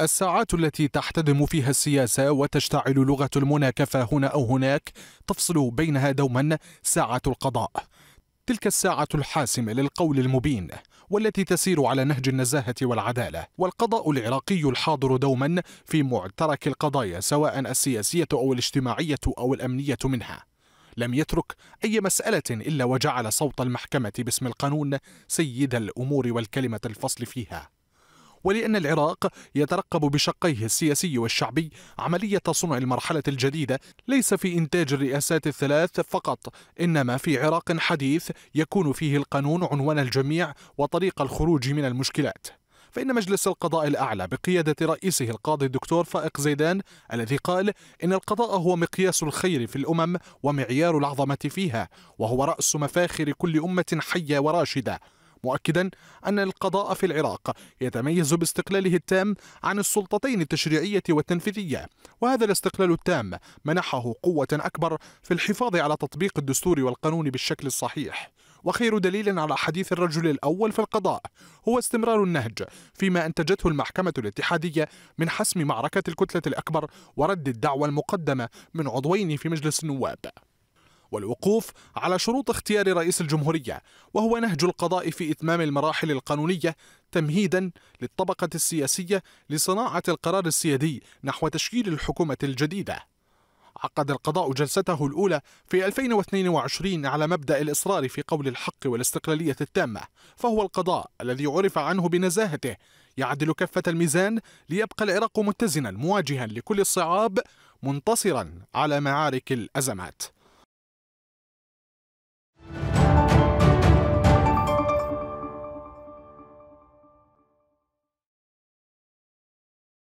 الساعات التي تحتدم فيها السياسة وتشتعل لغة المناكفة هنا أو هناك تفصل بينها دوما ساعة القضاء تلك الساعة الحاسمة للقول المبين والتي تسير على نهج النزاهة والعدالة والقضاء العراقي الحاضر دوما في معترك القضايا سواء السياسية أو الاجتماعية أو الأمنية منها لم يترك أي مسألة إلا وجعل صوت المحكمة باسم القانون سيد الأمور والكلمة الفصل فيها ولأن العراق يترقب بشقيه السياسي والشعبي عملية صنع المرحلة الجديدة ليس في إنتاج الرئاسات الثلاث فقط إنما في عراق حديث يكون فيه القانون عنوان الجميع وطريق الخروج من المشكلات فإن مجلس القضاء الأعلى بقيادة رئيسه القاضي الدكتور فائق زيدان الذي قال إن القضاء هو مقياس الخير في الأمم ومعيار العظمة فيها وهو رأس مفاخر كل أمة حية وراشدة مؤكدا أن القضاء في العراق يتميز باستقلاله التام عن السلطتين التشريعية والتنفيذية وهذا الاستقلال التام منحه قوة أكبر في الحفاظ على تطبيق الدستور والقانون بالشكل الصحيح وخير دليل على حديث الرجل الأول في القضاء هو استمرار النهج فيما أنتجته المحكمة الاتحادية من حسم معركة الكتلة الأكبر ورد الدعوى المقدمة من عضوين في مجلس النواب والوقوف على شروط اختيار رئيس الجمهورية وهو نهج القضاء في إتمام المراحل القانونية تمهيدا للطبقة السياسية لصناعة القرار السيادي نحو تشكيل الحكومة الجديدة عقد القضاء جلسته الأولى في 2022 على مبدأ الإصرار في قول الحق والاستقلالية التامة فهو القضاء الذي عرف عنه بنزاهته يعدل كفة الميزان ليبقى العراق متزنا مواجها لكل الصعاب منتصرا على معارك الأزمات